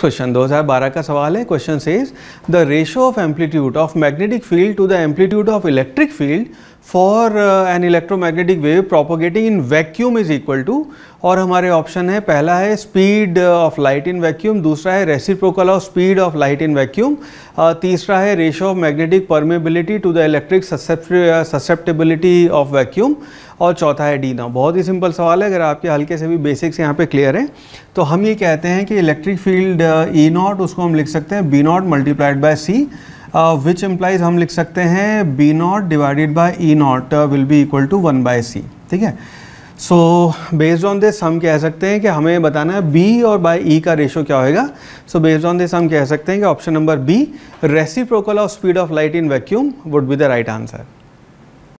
question 2012 का सवाल है question says the ratio of amplitude of magnetic field to the amplitude of electric field for an electromagnetic wave propagating in vacuum is equal to और हमारे option है पहला है speed of light in vacuum दूसरा है reciprocal of speed of light in vacuum तीसरा है ratio of magnetic permeability to the electric susceptibility of vacuum और चौथा है डी ना बहुत ही सिंपल सवाल है अगर आपके हल्के से भी बेसिक्स यहाँ पे क्लियर हैं तो हम ये कहते हैं कि इलेक्ट्रिक फील्ड ई नॉट उसको हम लिख सकते हैं B naught multiplied by C which uh, implies हम लिख सकते हैं B naught divided by E naught will be equal to one by C ठीक है सो बेस्ड ऑन दिस हम कह सकते हैं कि हमें बताना है बी और बाई ई e का रेशो क्या होएगा सो बेस्ड ऑन दिस हम कह सकते हैं कि option number B reciprocal of speed of light in vacuum would be the right answer